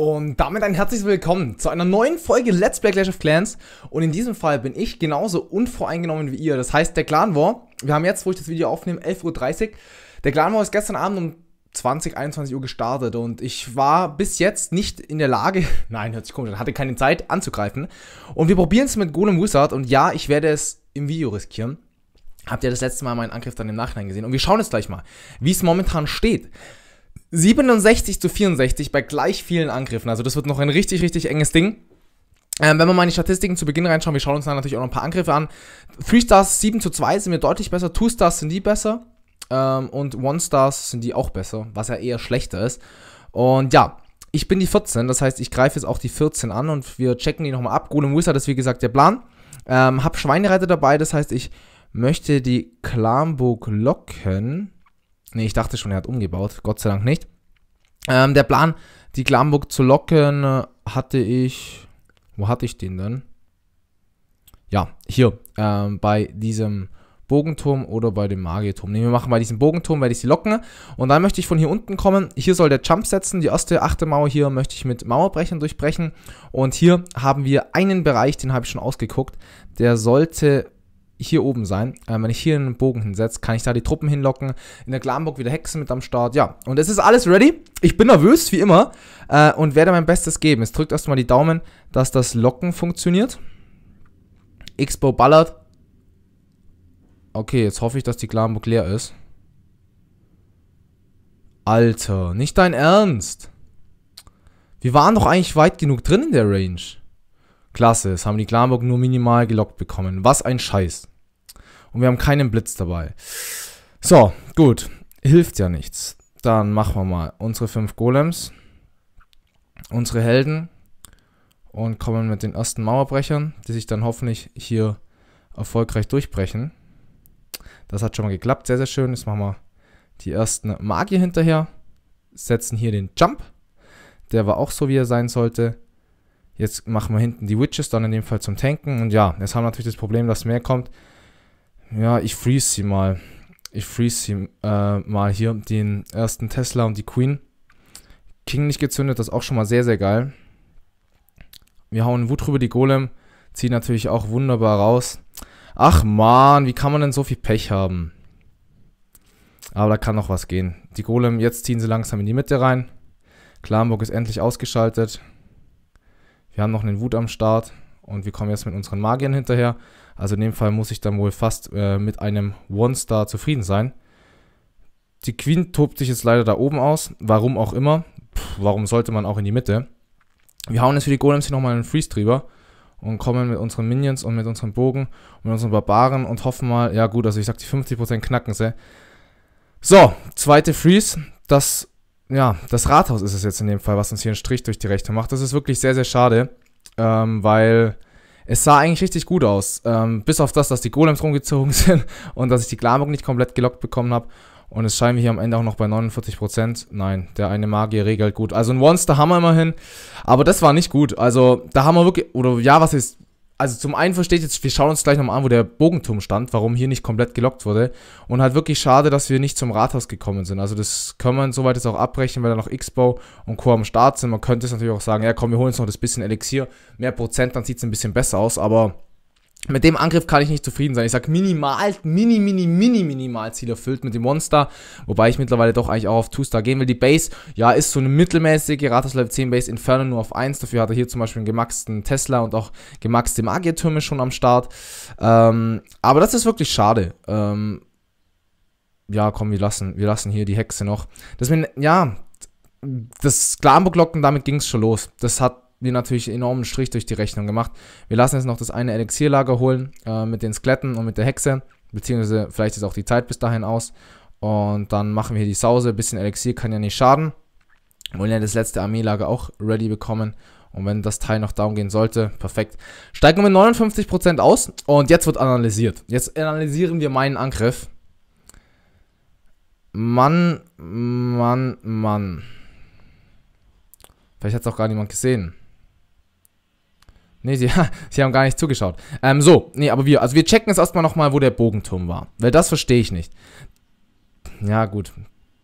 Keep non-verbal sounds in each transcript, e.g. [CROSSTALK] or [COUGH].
Und damit ein herzliches Willkommen zu einer neuen Folge Let's Play Clash of Clans. Und in diesem Fall bin ich genauso unvoreingenommen wie ihr. Das heißt, der Clan War, wir haben jetzt, wo ich das Video aufnehme, 11.30 Uhr. Der Clan War ist gestern Abend um 20, 21 Uhr gestartet und ich war bis jetzt nicht in der Lage, [LAUGHS] nein, hört sich komisch an, hatte keine Zeit anzugreifen. Und wir probieren es mit Golem Wizard und ja, ich werde es im Video riskieren. Habt ihr das letzte Mal meinen Angriff dann im Nachhinein gesehen? Und wir schauen jetzt gleich mal, wie es momentan steht. 67 zu 64 bei gleich vielen Angriffen. Also das wird noch ein richtig, richtig enges Ding. Ähm, wenn wir mal in die Statistiken zu Beginn reinschauen, wir schauen uns dann natürlich auch noch ein paar Angriffe an. 3 Stars 7 zu 2 sind mir deutlich besser, 2 Stars sind die besser ähm, und 1 Stars sind die auch besser, was ja eher schlechter ist. Und ja, ich bin die 14, das heißt, ich greife jetzt auch die 14 an und wir checken die nochmal ab. Golem Wizard ist wie gesagt der Plan. Ähm, hab Schweinereiter dabei, das heißt, ich möchte die Klamburg locken. Ne, ich dachte schon, er hat umgebaut. Gott sei Dank nicht. Ähm, der Plan, die Glamburg zu locken, äh, hatte ich. Wo hatte ich den denn? Ja, hier. Ähm, bei diesem Bogenturm oder bei dem Magieturm. Ne, wir machen bei diesem Bogenturm, werde ich sie locken. Und dann möchte ich von hier unten kommen. Hier soll der Jump setzen. Die erste achte Mauer hier möchte ich mit Mauerbrechern durchbrechen. Und hier haben wir einen Bereich, den habe ich schon ausgeguckt. Der sollte hier oben sein. Ähm, wenn ich hier einen Bogen hinsetze, kann ich da die Truppen hinlocken. In der Glamburg wieder Hexen mit am Start. Ja, und es ist alles ready. Ich bin nervös, wie immer, äh, und werde mein Bestes geben. Es drückt erstmal die Daumen, dass das Locken funktioniert. Xbow ballert. Okay, jetzt hoffe ich, dass die Glamburg leer ist. Alter, nicht dein Ernst. Wir waren doch eigentlich weit genug drin in der Range. Klasse, es haben die Glamburg nur minimal gelockt bekommen. Was ein Scheiß. Und wir haben keinen Blitz dabei. So, gut. Hilft ja nichts. Dann machen wir mal unsere fünf Golems, unsere Helden und kommen mit den ersten Mauerbrechern, die sich dann hoffentlich hier erfolgreich durchbrechen. Das hat schon mal geklappt, sehr, sehr schön. Jetzt machen wir die ersten Magier hinterher, setzen hier den Jump. Der war auch so, wie er sein sollte. Jetzt machen wir hinten die Witches, dann in dem Fall zum Tanken. Und ja, jetzt haben wir natürlich das Problem, dass mehr kommt ja, ich freeze sie mal. Ich freeze sie äh, mal hier. Den ersten Tesla und die Queen. King nicht gezündet, das ist auch schon mal sehr, sehr geil. Wir hauen Wut rüber die Golem. Ziehen natürlich auch wunderbar raus. Ach man, wie kann man denn so viel Pech haben? Aber da kann noch was gehen. Die Golem, jetzt ziehen sie langsam in die Mitte rein. Klamburg ist endlich ausgeschaltet. Wir haben noch einen Wut am Start. Und wir kommen jetzt mit unseren Magiern hinterher. Also in dem Fall muss ich dann wohl fast äh, mit einem One-Star zufrieden sein. Die Queen tobt sich jetzt leider da oben aus. Warum auch immer. Pff, warum sollte man auch in die Mitte? Wir hauen jetzt für die Golems hier nochmal einen Freeze drüber und kommen mit unseren Minions und mit unseren Bogen und mit unseren Barbaren und hoffen mal, ja gut, also ich sag die 50% knacken sie. So, zweite Freeze. Das, ja, das Rathaus ist es jetzt in dem Fall, was uns hier einen Strich durch die Rechte macht. Das ist wirklich sehr, sehr schade, ähm, weil es sah eigentlich richtig gut aus. Ähm, bis auf das, dass die Golems rumgezogen [LAUGHS] sind und dass ich die Glamour nicht komplett gelockt bekommen habe. Und es scheint mir hier am Ende auch noch bei 49%. Nein, der eine Magier regelt gut. Also ein Monster haben wir immerhin. Aber das war nicht gut. Also da haben wir wirklich, oder ja, was ist, also zum einen versteht jetzt, wir schauen uns gleich nochmal an, wo der Bogenturm stand, warum hier nicht komplett gelockt wurde. Und halt wirklich schade, dass wir nicht zum Rathaus gekommen sind. Also das können wir soweit jetzt auch abbrechen, weil da noch X-Bow und Co. am Start sind. Man könnte es natürlich auch sagen, ja komm, wir holen uns noch das bisschen Elixier, mehr Prozent, dann sieht es ein bisschen besser aus, aber mit dem Angriff kann ich nicht zufrieden sein. Ich sag minimal, mini, mini, mini, minimal Ziel erfüllt mit dem Monster. Wobei ich mittlerweile doch eigentlich auch auf 2 star gehen will. Die Base, ja, ist so eine mittelmäßige Ratas Level 10 Base, Inferno nur auf 1. Dafür hat er hier zum Beispiel einen gemaxten Tesla und auch gemaxte Magiertürme schon am Start. Ähm, aber das ist wirklich schade. Ähm, ja, komm, wir lassen, wir lassen hier die Hexe noch. Das mit, ja, das Glamburg-Locken, damit ging's schon los. Das hat die natürlich enormen Strich durch die Rechnung gemacht. Wir lassen jetzt noch das eine Elixierlager holen äh, mit den Skeletten und mit der Hexe, beziehungsweise vielleicht ist auch die Zeit bis dahin aus. Und dann machen wir hier die Sause, ein bisschen Elixier kann ja nicht schaden. Wollen ja das letzte Armeelager auch ready bekommen. Und wenn das Teil noch down gehen sollte, perfekt. Steigen wir mit 59% aus und jetzt wird analysiert. Jetzt analysieren wir meinen Angriff. Mann, Mann, Mann. Vielleicht hat es auch gar niemand gesehen. Nee, sie, [LAUGHS] sie haben gar nicht zugeschaut. Ähm, so, nee, aber wir, also wir checken jetzt erstmal nochmal, wo der Bogenturm war. Weil das verstehe ich nicht. Ja, gut.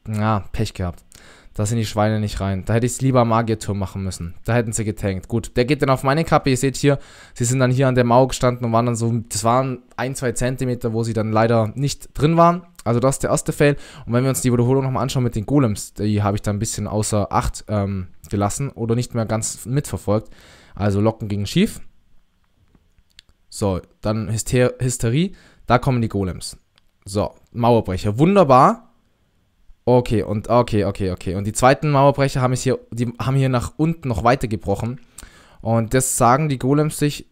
Ja, Pech gehabt. Da sind die Schweine nicht rein. Da hätte ich es lieber am Magierturm machen müssen. Da hätten sie getankt. Gut, der geht dann auf meine Kappe. Ihr seht hier, sie sind dann hier an der Mauer gestanden und waren dann so, das waren ein, zwei Zentimeter, wo sie dann leider nicht drin waren. Also das ist der erste Fail. Und wenn wir uns die Wiederholung nochmal anschauen mit den Golems, die habe ich da ein bisschen außer Acht ähm, gelassen oder nicht mehr ganz mitverfolgt. Also Locken gegen Schief. So, dann Hyster Hysterie. Da kommen die Golems. So, Mauerbrecher. Wunderbar. Okay, und okay, okay, okay. Und die zweiten Mauerbrecher haben, hier, die haben hier nach unten noch weitergebrochen. Und das sagen die Golems sich,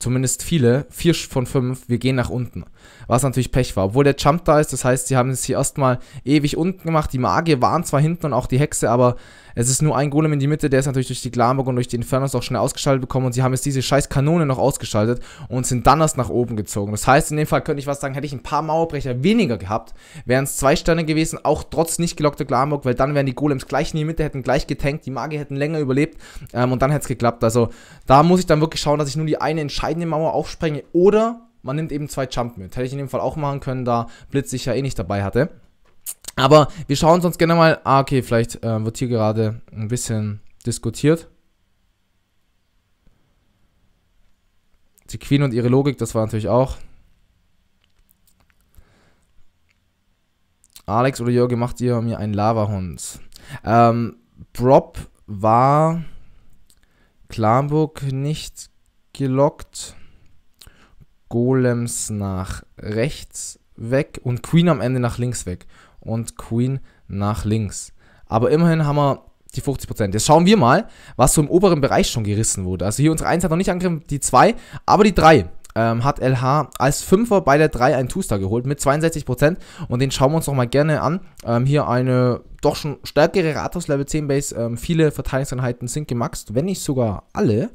zumindest viele, vier von fünf, wir gehen nach unten. Was natürlich Pech war. Obwohl der Jump da ist, das heißt, sie haben es hier erstmal ewig unten gemacht. Die Magier waren zwar hinten und auch die Hexe, aber es ist nur ein Golem in die Mitte, der ist natürlich durch die Glamburg und durch die Infernos auch schnell ausgeschaltet bekommen und sie haben jetzt diese scheiß Kanone noch ausgeschaltet und sind dann erst nach oben gezogen. Das heißt, in dem Fall könnte ich was sagen, hätte ich ein paar Mauerbrecher weniger gehabt, wären es zwei Sterne gewesen, auch trotz nicht gelockter Glamburg, weil dann wären die Golems gleich in die Mitte, hätten gleich getankt, die Magier hätten länger überlebt ähm, und dann hätte es geklappt. Also da muss ich dann wirklich schauen, dass ich nur die eine entscheidende Mauer aufsprenge oder man nimmt eben zwei Jump mit. Hätte ich in dem Fall auch machen können, da Blitz sich ja eh nicht dabei hatte. Aber wir schauen sonst gerne mal. Ah, okay, vielleicht äh, wird hier gerade ein bisschen diskutiert. Die Queen und ihre Logik, das war natürlich auch. Alex oder Jörg, macht ihr mir einen Lavahund? Ähm, Prop war Klamburg nicht gelockt. Golems nach rechts weg und Queen am Ende nach links weg und Queen nach links. Aber immerhin haben wir die 50%. Jetzt schauen wir mal, was so im oberen Bereich schon gerissen wurde. Also hier unsere 1 hat noch nicht angegriffen, die 2, aber die 3 ähm, hat LH als 5er bei der 3 einen Two-Star geholt mit 62% und den schauen wir uns nochmal gerne an. Ähm, hier eine doch schon stärkere Rathaus Level 10 Base, ähm, viele Verteidigungseinheiten sind gemaxt, wenn nicht sogar alle.